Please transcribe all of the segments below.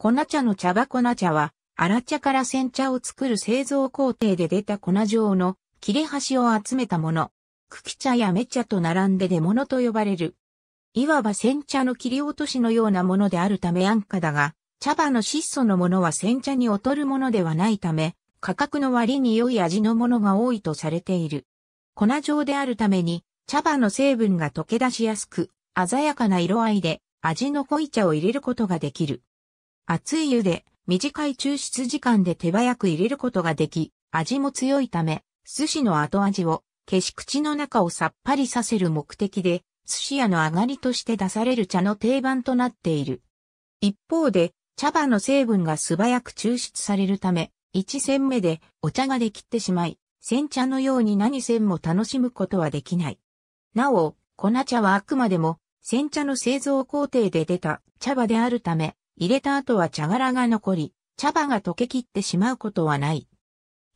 粉茶の茶葉粉茶は、荒茶から煎茶を作る製造工程で出た粉状の切れ端を集めたもの。茎茶や芽茶と並んで出物と呼ばれる。いわば煎茶の切り落としのようなものであるため安価だが、茶葉の質素のものは煎茶に劣るものではないため、価格の割に良い味のものが多いとされている。粉状であるために、茶葉の成分が溶け出しやすく、鮮やかな色合いで味の濃い茶を入れることができる。熱い湯で短い抽出時間で手早く入れることができ、味も強いため、寿司の後味を消し口の中をさっぱりさせる目的で、寿司屋の上がりとして出される茶の定番となっている。一方で、茶葉の成分が素早く抽出されるため、一煎目でお茶ができてしまい、煎茶のように何煎も楽しむことはできない。なお、粉茶はあくまでも、煎茶の製造工程で出た茶葉であるため、入れた後は茶殻が残り、茶葉が溶けきってしまうことはない。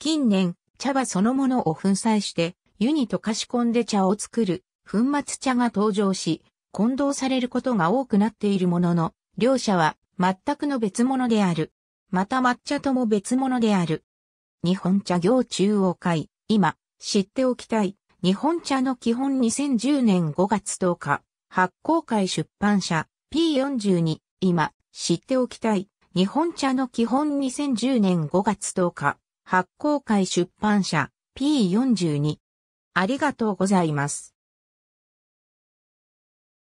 近年、茶葉そのものを粉砕して、湯に溶かし込んで茶を作る、粉末茶が登場し、混同されることが多くなっているものの、両者は全くの別物である。また抹茶とも別物である。日本茶業中央会、今、知っておきたい。日本茶の基本2010年5月10日、発行会出版社 P42 今、知っておきたい。日本茶の基本2010年5月10日、発行会出版社 P42。ありがとうございます。